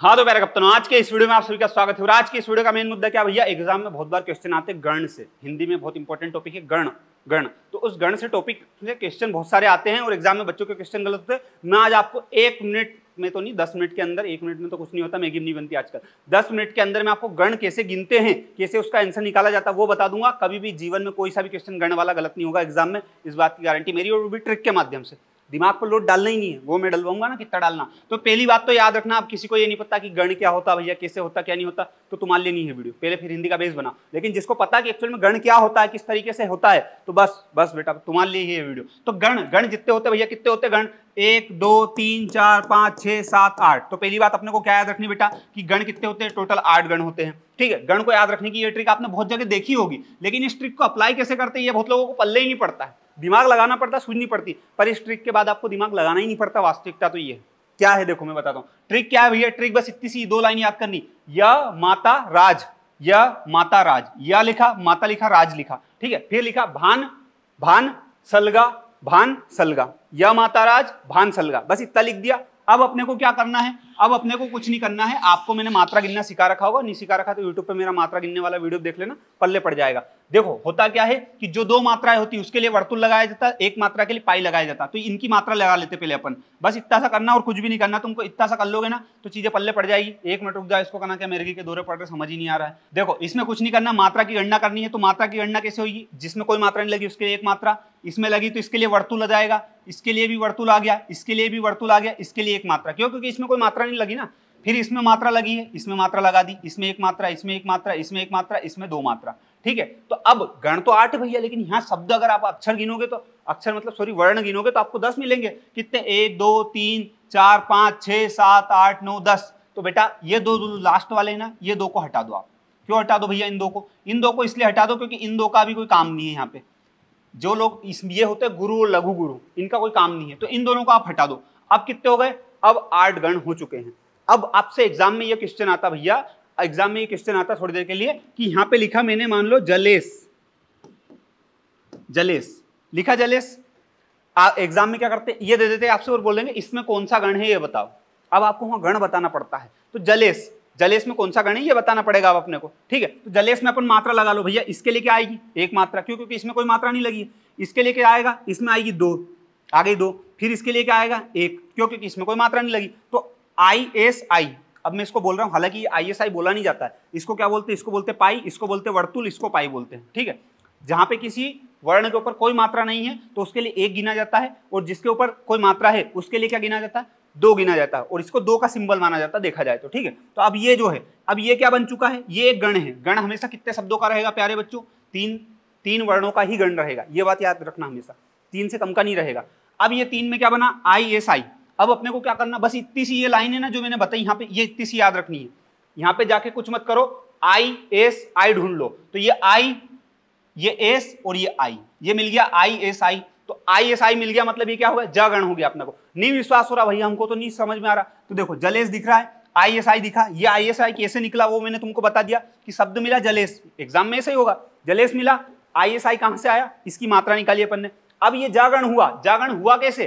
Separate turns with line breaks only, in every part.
हाँ तो मेरा कप्तान आज के इस वीडियो में आप सभी का स्वागत है और आज की इस वीडियो का मेन मुद्दा क्या भैया एग्जाम में बहुत बार क्वेश्चन आते हैं गण से हिंदी में बहुत इंपॉर्टेंट टॉपिक है गण गण तो उस गण से टॉपिक से क्वेश्चन बहुत सारे आते हैं और एग्जाम में बच्चों के क्वेश्चन गलत होते हैं मैं आज आपको एक मिनट में तो नहीं दस मिनट के अंदर एक मिनट में तो कुछ नहीं होता मैगी नहीं बनती आजकल दस मिनट के अंदर मैं आपको गण कैसे गिनते हैं कैसे उसका आंसर निकाला जाता है वो बता दूंगा कभी भी जीवन में कोई सा भी क्वेश्चन गण वाला गलत नहीं होगा एग्जाम में इस बात की गारंटी मेरी और वो भी ट्रिक के माध्यम से दिमाग पर लोड डालना ही नहीं है वो मैं डलवाऊंगा ना कितना डालना तो पहली बात तो याद रखना आप किसी को ये नहीं पता कि गण क्या होता भैया कैसे होता क्या नहीं होता तो तुम्हारे लिए नहीं है वीडियो पहले फिर हिंदी का बेस बना लेकिन जिसको पता कि एक्चुअल में गण क्या होता है किस तरीके से होता है तो बस बस बेटा तुम्हारे लिए ही है वीडियो तो गण गण जितने होते भैया कितने होते गण एक दो तीन चार पाँच छः सात आठ तो पहली बात अपने को क्या याद रखनी बेटा कि गण कितने होते हैं टोटल आठ गण होते हैं ठीक है गण को याद रखने की ये ट्रिक आपने बहुत जगह देखी होगी लेकिन इस ट्रिक को अप्लाई कैसे करते हैं ये बहुत लोगों को पल्ले ही नहीं पड़ता है दिमाग लगाना पड़ता सुननी पड़ती पर इस ट्रिक के बाद आपको दिमाग लगाना ही नहीं पड़ता वास्तविकता तो ये क्या है देखो मैं बताता हूँ ट्रिक क्या है भैया ट्रिक बस इतनी सी दो लाइन याद करनी या माता राज या माता राज या लिखा माता लिखा राज लिखा ठीक है फिर लिखा भान भान सलगा भान सलगा या माता राज भान सलगा बस इतना लिख दिया अब अपने को क्या करना है अब अपने को कुछ नहीं करना है आपको मैंने मात्रा गिनना सिखा रखा होगा नहीं सिखा रखा तो यूट्यूब पे मेरा मात्रा गिनने वाला वीडियो देख लेना पल्ले पड़ जाएगा देखो होता क्या है कि जो दो मात्राएं होती है उसके लिए वर्तुल लगाया जाता एक मात्रा के लिए पाई लगाया जाता तो इनकी मात्रा लगा लेते पहले अपन बस इतना सा करना और कुछ भी नहीं करना तुमको इतना सा कर लोगे ना तो चीजें पल्ले पड़ जाएगी एक मिनट रुक जाए इसको करना क्या मेरे के दौरे पड़ रहे समझ ही नहीं आ रहा है देखो इसमें कुछ नहीं करना मात्रा की गणना करनी है तो मात्रा की गणना कैसे होगी जिसमें कोई मात्रा नहीं लगी उसके लिए एक मात्रा इसमें लगी तो इसके लिए वर्तुल आ जाएगा इसके लिए भी वर्तुल आ गया इसके लिए भी वर्तुल आ गया इसके लिए एक मात्रा क्यों क्योंकि इसमें कोई मात्रा नहीं लगी ना फिर इसमें मात्रा लगी है इसमें मात्रा लगा दी इसमें एक मात्रा इसमें एक मात्रा इसमें एक मात्रा इसमें दो मात्रा ठीक है तो अब गण तो आठ भैया लेकिन यहाँ शब्द अगर आप अक्षर गिनोगे तो अक्षर मतलब सॉरी वर्ण गिनोगे तो आपको दस मिलेंगे कितने एक दो तीन चार पाँच छः सात आठ नौ दस तो बेटा ये दो, दो लास्ट वाले ना ये दो को हटा दो आप क्यों हटा दो भैया इन दो को इन दो को इसलिए हटा दो क्योंकि इन दो का भी कोई काम नहीं है यहाँ पे जो लोग ये होते हैं गुरु और लघु गुरु इनका कोई काम नहीं है तो इन दोनों को आप हटा दो अब कितने हो गए अब आठ गण हो चुके हैं अब आपसे एग्जाम में ये क्वेश्चन आता भैया एग्जाम में ये क्वेश्चन आता थोड़ी देर के लिए कि यहां पे लिखा मैंने मान लो जलेस जलेस लिखा जलेस एग्जाम में क्या करते ये दे देते आपसे और बोलेंगे इसमें कौन सा गण है ये बताओ अब आपको वहां गण बताना पड़ता है तो जलेस जलेस में कौन सा गण है ये बताना पड़ेगा आप अपने को ठीक है तो जलेस में अपन मात्रा लगा लो भैया इसके लिए क्या आएगी एक मात्रा क्यों क्योंकि इसमें कोई मात्रा नहीं लगी इसके लिए क्या आएगा इसमें आएगी दो आ गई दो फिर इसके लिए क्या आएगा एक क्यों क्योंकि इसमें कोई मात्रा नहीं लगी तो आई एस आई अब मैं इसको बोल रहा हूँ हालांकि आईएसआई बोला नहीं जाता है इसको क्या बोलते हैं इसको बोलते पाई इसको बोलते वर्तुल इसको पाई बोलते हैं ठीक है जहाँ पे किसी वर्ण के ऊपर कोई मात्रा नहीं है तो उसके लिए एक गिना जाता है और जिसके ऊपर कोई मात्रा है उसके लिए क्या गिना जाता है दो गिना जाता है और इसको दो का सिंबल माना जाता है देखा जाए तो ठीक है तो अब ये जो है अब ये क्या बन चुका है ये एक गण है गण हमेशा कितने शब्दों का रहेगा प्यारे बच्चों तीन तीन वर्णों का ही गण रहेगा ये बात याद रखना हमेशा तीन से कम का नहीं रहेगा अब ये तीन में क्या बना आई एस आई अब अपने को क्या करना बस इतनी सी ये लाइन है ना जो मैंने बताई यहाँ पे ये इतनी सी याद रखनी है यहाँ पे जाके कुछ मत करो आई एस आई ढूंढ लो तो ये आई ये एस और ये आई ये मिल गया आई एस आई तो आई एस आई मिल गया मतलब ये क्या होगा जगण हो गया अपने को नहीं विश्वास हो रहा भाई हमको तो नहीं समझ में आ रहा तो देखो जलेस दिख रहा है आई एस आई दिखा ये आई एस आई कैसे निकला वो मैंने तुमको बता दिया कि शब्द मिला जलेस एग्जाम में ऐसे ही होगा जलेस मिला आई एस आई कहां से आया इसकी मात्रा निकाली अपन ने अब ये जागरण हुआ जागरण हुआ कैसे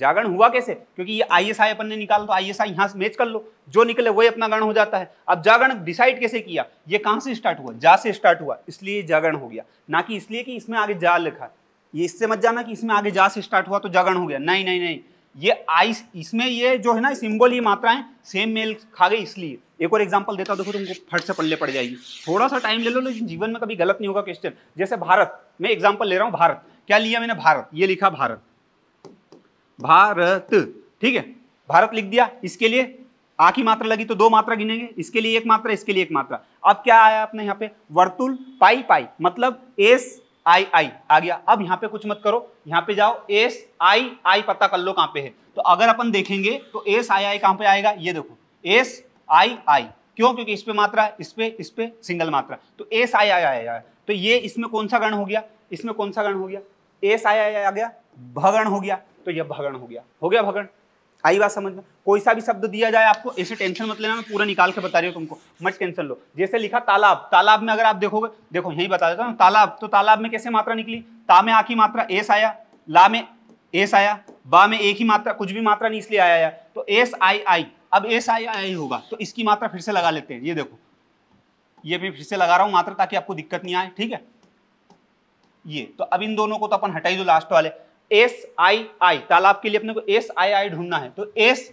जागरण हुआ कैसे क्योंकि ये आई एस आई अपन ने निकाल तो आई एस आई यहाँ से मैच कर लो जो निकले वही अपना गण हो जाता है अब जागरण डिसाइड कैसे किया ये कहाँ से स्टार्ट हुआ जा से स्टार्ट हुआ इसलिए जागरण हो गया ना कि इसलिए कि इसमें आगे जा लिखा ये इससे मत जाना कि इसमें आगे जा से स्टार्ट हुआ तो जागरण हो गया नहीं नहीं नहीं ये आई इसमें ये जो है ना सिम्बल ये मात्राएं सेम मेल खा गई इसलिए एक और एग्जाम्पल देता देखो तुमको फट से पल्ले पड़ जाएगी थोड़ा सा टाइम ले लो लेकिन जीवन में कभी गलत नहीं होगा क्वेश्चन जैसे भारत मैं एग्जाम्पल ले रहा हूँ भारत क्या लिया मैंने भारत ये लिखा भारत भारत ठीक है भारत लिख दिया इसके लिए आ की मात्रा लगी तो दो मात्रा गिनेंगे इसके लिए एक मात्रा इसके लिए एक मात्रा अब क्या आया आपने यहाँ पे वर्तुल पाई पाई मतलब एस आई आई आ गया अब यहाँ पे कुछ मत करो यहाँ पे जाओ एस आई आई पता कर लो कहाँ पे है तो अगर अपन देखेंगे तो एस आई आई कहाँ पे आएगा ये देखो एस आई आई क्यों क्योंकि इस पे मात्रा इस पे इस पे सिंगल मात्रा तो एस आई आई आया तो ये इसमें कौन सा गण हो गया इसमें कौन सा गण हो गया एस आई आई आ गया भगण हो गया तो यह भगण हो गया हो गया भगण आई बात समझ में कोई सा भी शब्द दिया जाए आपको ऐसे टेंशन मत लेना मैं पूरा निकाल के बता रही हूँ तुमको मत टेंशन लो जैसे लिखा तालाब तालाब में अगर आप देखोगे देखो यही बता देता हूँ तालाब तो तालाब में कैसे मात्रा निकली ता में आ की मात्रा एस आया ला में एस आया बा में एक ही मात्रा कुछ भी मात्रा नहीं इसलिए आया तो एस आई आई अब एस आई आई होगा तो इसकी मात्रा फिर से लगा लेते हैं ये देखो ये भी फिर से लगा रहा हूँ मात्रा ताकि आपको दिक्कत नहीं आए ठीक है ये तो अब इन दोनों को तो अपन हटाई दो लास्ट वाले एस आई आई तालाब के लिए अपने को एस आई आई ढूंढना है तो एस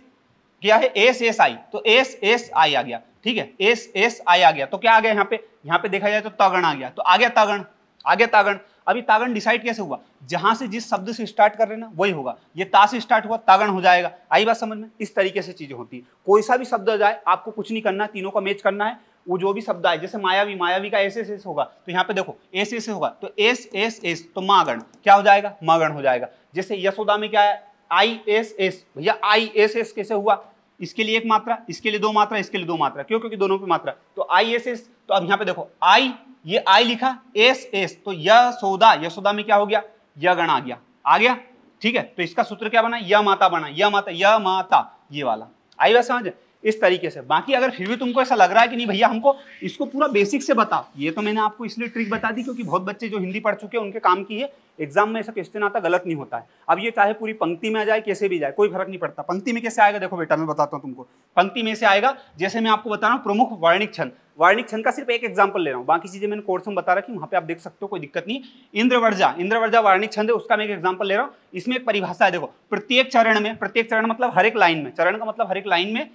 क्या है एस एस आई तो एस एस आई आ गया ठीक है एस एस आई आ गया तो क्या आ गया यहाँ पे यहाँ पे देखा जाए तो तगण आ गया तो आ गया तगण आ गया तागण अभी तागण डिसाइड कैसे हुआ जहां से जिस शब्द से स्टार्ट कर रहे ना वही होगा ये ता से स्टार्ट हुआ तागण हो जाएगा आई बात समझ में इस तरीके से चीजें होती है कोई सा भी शब्द जाए आपको कुछ नहीं करना तीनों का मैच करना है वो जो भी शब्द आए जैसे मायावी मायावी का एस एस एस होगा तो यहाँ पे देखो एस एस होगा तो एस एस एस तो मागण क्या हो जाएगा मागण हो जाएगा जैसे यशोदा में क्या है आई एस एस भैया आई एस एस कैसे हुआ इसके लिए एक मात्रा इसके लिए दो मात्रा इसके लिए दो मात्रा क्यों क्योंकि दोनों की मात्रा तो आई एस एस तो अब यहाँ पे देखो आई ये आई लिखा एस एस तो यशोदा यशोदा में क्या हो गया यगण आ गया आ गया ठीक है तो इसका सूत्र क्या बना य माता बना य माता य माता ये वाला आई बात समझ इस तरीके से बाकी अगर फिर भी तुमको ऐसा लग रहा है कि नहीं भैया हमको इसको पूरा बेसिक से बताओ ये तो मैंने आपको इसलिए ट्रिक बता दी क्योंकि बहुत बच्चे जो हिंदी पढ़ चुके हैं उनके काम की है एग्जाम में ऐसा क्वेश्चन आता गलत नहीं होता है अब ये चाहे पूरी पंक्ति में आ जाए कैसे भी जाए कोई फर्क नहीं पड़ता पंक्ति में कैसे आएगा देखो बेटा मैं बताता हूँ तुमको पंक्ति में से आएगा जैसे मैं आपको बता रहा हूँ प्रमुख वर्णिक छंद वार्णिक छंद का सिर्फ एक एग्जाम्पल ले रहा हूँ बाकी चीजें मैंने कोर्स में बता रखी वहाँ पे आप देख सकते हो कोई दिक्कत नहीं इंद्रवर्जा इंद्रवर्जा वार्णिक छंद है उसका मैं एक एग्जाम्पल ले रहा हूँ इसमें एक परिभाषा है देखो प्रत्येक चरण में प्रत्येक चरण मतलब हर एक लाइन में चरण का मतलब हर एक लाइन में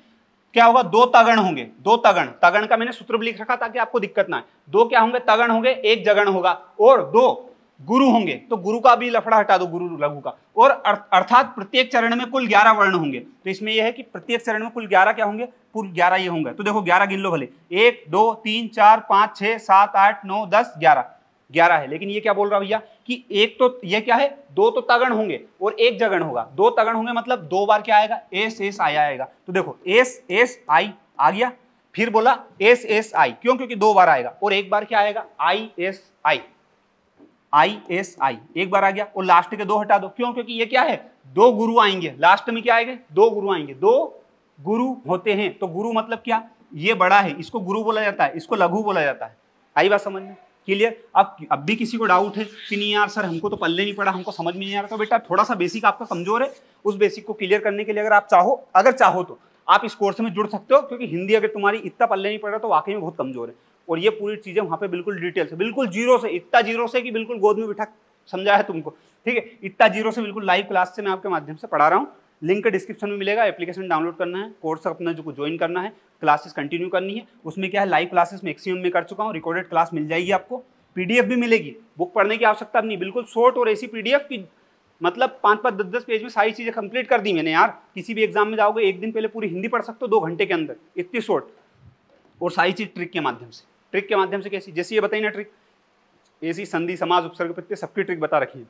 क्या होगा दो तगण होंगे दो तगण तगण का मैंने सूत्र लिख रखा ताकि आपको दिक्कत ना आए दो क्या होंगे तगण होंगे एक जगण होगा और दो गुरु होंगे तो गुरु का भी लफड़ा हटा दो गुरु लघु का और अर्थात प्रत्येक चरण में कुल ग्यारह वर्ण होंगे तो इसमें यह है कि प्रत्येक चरण में कुल ग्यारह क्या होंगे कुल ग्यारह ये होंगे तो देखो ग्यारह गिन लो भले एक दो तीन चार पाँच छः सात आठ नौ दस ग्यारह ग्यारह है लेकिन ये क्या बोल रहा भैया कि एक तो ये क्या है दो तो तगण होंगे और एक जगण होगा दो तगण होंगे मतलब दो बार क्या आएगा एस एस आई आएगा तो देखो एस एस आई आ गया फिर बोला एस एस आई क्यों क्योंकि दो बार आएगा और एक बार क्या आएगा I S I I S I एक बार आ गया और लास्ट के दो हटा दो क्यों क्योंकि ये क्या है दो गुरु आएंगे लास्ट में क्या आएंगे दो गुरु आएंगे दो गुरु होते हैं तो गुरु मतलब क्या ये बड़ा है इसको गुरु बोला जाता है इसको लघु बोला जाता है आई बात समझ में क्लियर अब अब भी किसी को डाउट है कि नहीं यार सर हमको तो पल्ले नहीं पड़ा हमको समझ में नहीं आ रहा तो बेटा थोड़ा सा बेसिक आपका कमजोर है उस बेसिक को क्लियर करने के लिए अगर आप चाहो अगर चाहो तो आप इस कोर्स में जुड़ सकते हो क्योंकि हिंदी अगर तुम्हारी इतना पल्ले नहीं पड़ रहा तो वाकई में बहुत कमजोर है और ये पूरी चीज़ें वहाँ पे बिल्कुल डिटेल से बिल्कुल जीरो से इतना जीरो से कि बिल्कुल गोद में बिठा समझाया तुमको ठीक है इतना जीरो से बिल्कुल लाइव क्लास से मैं आपके माध्यम से पढ़ा रहा हूँ लिंक डिस्क्रिप्शन में मिलेगा एप्लीकेशन डाउनलोड करना है कोर्स अपना जो ज्वाइन करना है क्लासेस कंटिन्यू करनी है उसमें क्या है लाइव क्लासेस मैक्सिमम में कर चुका हूँ रिकॉर्डेड क्लास मिल जाएगी आपको पीडीएफ भी मिलेगी बुक पढ़ने की आवश्यकता नहीं बिल्कुल शॉर्ट और ऐसी पीडीएफ की मतलब पाँच पाँच दस दस पेज में सारी चीज़ें कंप्लीट कर दी मैंने यार किसी भी एग्जाम में जाओगे एक दिन पहले पूरी हिंदी पढ़ सकते हो दो घंटे के अंदर इतनी शॉर्ट और सारी चीज़ ट्रिक के माध्यम से ट्रिक के माध्यम से कैसी जैसी ये बताइए ना ट्रिक ऐसी संधि समाज उपसर्ग प्रत्येक सबकी ट्रिक बता रखी है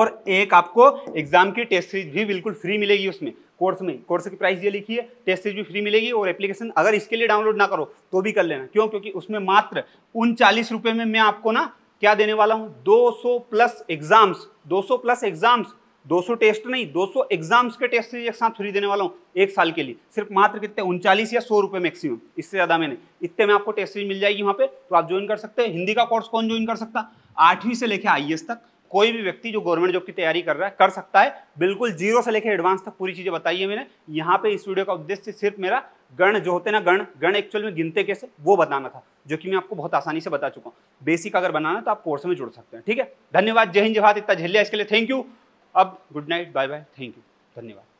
और एक आपको एग्जाम की टेस्ट सीरीज भी बिल्कुल फ्री मिलेगी उसमें कोर्स में कोर्स की प्राइस ये लिखी है टेस्ट सीरीज भी फ्री मिलेगी और एप्लीकेशन अगर इसके लिए डाउनलोड ना करो तो भी कर लेना क्यों क्योंकि उसमें मात्र उनचालीस रुपये में मैं आपको ना क्या देने वाला हूँ दो प्लस एग्जाम्स दो प्लस एग्जाम्स 200 टेस्ट नहीं 200 एग्जाम्स के टेस्ट सीरीज एक साथ फ्री देने वाला हूँ एक साल के लिए सिर्फ मात्र कितने उनचालीस या सौ रुपये मैक्सिमम इससे ज़्यादा मैंने इतने में आपको टेस्ट सीरीज मिल जाएगी वहाँ पे तो आप ज्वाइन कर सकते हैं हिंदी का कोर्स कौन ज्वाइन कर सकता आठवीं से लेकर आई e तक कोई भी व्यक्ति जो गवर्नमेंट जॉब की तैयारी कर रहा है कर सकता है बिल्कुल जीरो से लेकर एडवांस तक पूरी चीज़ें बताई है मैंने यहाँ पे इस वीडियो का उद्देश्य सिर्फ मेरा गण जो होते ना गण गण एक्चुअल में गिनते कैसे वो बताना था जो कि मैं आपको बहुत आसानी से बता चुका हूँ बेसिक अगर बनाना तो आप कोर्स में जुड़ सकते हैं ठीक है धन्यवाद जय हिंद जवाहत इतना झेलिया इसके लिए थैंक यू अब good night bye bye thank you धन्यवाद